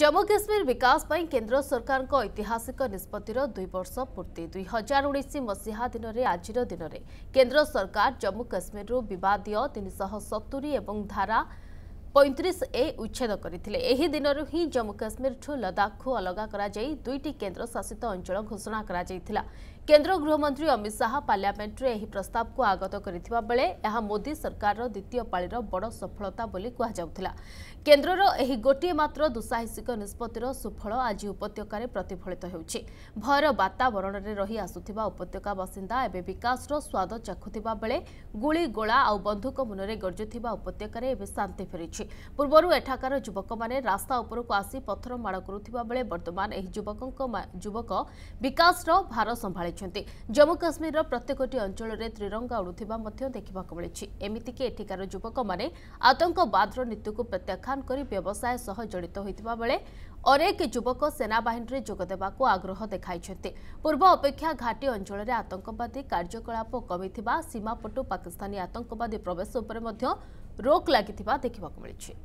ଜାମ୍ମୁ କାଶ୍ମୀର ବିକାଶ ପାଇଁ କେନ୍ଦ୍ର ସରକାରଙ୍କ ଐତିହାସିକ ନିଷ୍ପତ୍ତିର ଦୁଇ ବର୍ଷ ପୂର୍ତ୍ତି ଦୁଇ ହଜାର ଉଣେଇଶ ମସିହା ଦିନରେ ଆଜିର ଦିନରେ କେନ୍ଦ୍ର ସରକାର ଜାମ୍ମୁ କାଶ୍ମୀରରୁ ବିବାଦୀୟ ତିନିଶହ ସତୁରୀ ଏବଂ ଧାରା ପଇଁତିରିଶ ଏ ଉଚ୍ଛେଦ କରିଥିଲେ ଏହି ଦିନରୁ ହିଁ ଜମ୍ମୁ କାଶ୍ମୀରଠୁ ଲଦାଖକୁ ଅଲଗା କରାଯାଇ ଦୁଇଟି କେନ୍ଦ୍ରଶାସିତ ଅଞ୍ଚଳ ଘୋଷଣା କରାଯାଇଥିଲା କେନ୍ଦ୍ର ଗୃହମନ୍ତ୍ରୀ ଅମିତ ଶାହା ପାର୍ଲାମେଣ୍ଟରେ ଏହି ପ୍ରସ୍ତାବକୁ ଆଗତ କରିଥିବା ବେଳେ ଏହା ମୋଦି ସରକାରର ଦ୍ୱିତୀୟ ପାଳିର ବଡ଼ ସଫଳତା ବୋଲି କୁହାଯାଉଥିଲା କେନ୍ଦ୍ରର ଏହି ଗୋଟିଏ ମାତ୍ର ଦୁଃସାହସିକ ନିଷ୍ପତ୍ତିର ସୁଫଳ ଆଜି ଉପତ୍ୟକାରେ ପ୍ରତିଫଳିତ ହେଉଛି ଭୟର ବାତାବରଣରେ ରହି ଆସୁଥିବା ଉପତ୍ୟକା ବାସିନ୍ଦା ଏବେ ବିକାଶର ସ୍ୱାଦ ଚାଖୁଥିବା ବେଳେ ଗୁଳିଗୋଳା ଆଉ ବନ୍ଧୁକ ମୁନରେ ଗର୍ଜୁଥିବା ଉପତ୍ୟକାରେ ଏବେ ଶାନ୍ତି ଫେରିଛି ପୂର୍ବରୁ ଏଠାକାର ଯୁବକମାନେ ରାସ୍ତା ଉପରକୁ ଆସି ପଥର ମାଡ଼ କରୁଥିବା ବେଳେ ବର୍ତ୍ତମାନ ଏହି ଯୁବକଙ୍କ ଯୁବକ ବିକାଶର ଭାର ସମ୍ଭାଳିଛନ୍ତି ଜମ୍ମୁ କାଶ୍ମୀରର ପ୍ରତ୍ୟେକଟି ଅଞ୍ଚଳରେ ତ୍ରିରଙ୍ଗା ଉଡ଼ୁଥିବା ମଧ୍ୟ ଦେଖିବାକୁ ମିଳିଛି ଏମିତିକି ଏଠିକାର ଯୁବକମାନେ ଆତଙ୍କବାଦର ନୀତିକୁ ପ୍ରତ୍ୟାଖ୍ୟାନ କରି ବ୍ୟବସାୟ ସହ ଜଡ଼ିତ ହୋଇଥିବା ବେଳେ ଅନେକ ଯୁବକ ସେନାବାହିନୀରେ ଯୋଗ ଦେବାକୁ ଆଗ୍ରହ ଦେଖାଇଛନ୍ତି ପୂର୍ବ ଅପେକ୍ଷା ଘାଟି ଅଞ୍ଚଳରେ ଆତଙ୍କବାଦୀ କାର୍ଯ୍ୟକଳାପ କମିଥିବା ସୀମାପଟୁ ପାକିସ୍ତାନୀ ଆତଙ୍କବାଦୀ ପ୍ରବେଶ ଉପରେ ମଧ୍ୟ ରୋକ୍ ଲାଗିଥିବା ଦେଖିବାକୁ ମିଳିଛି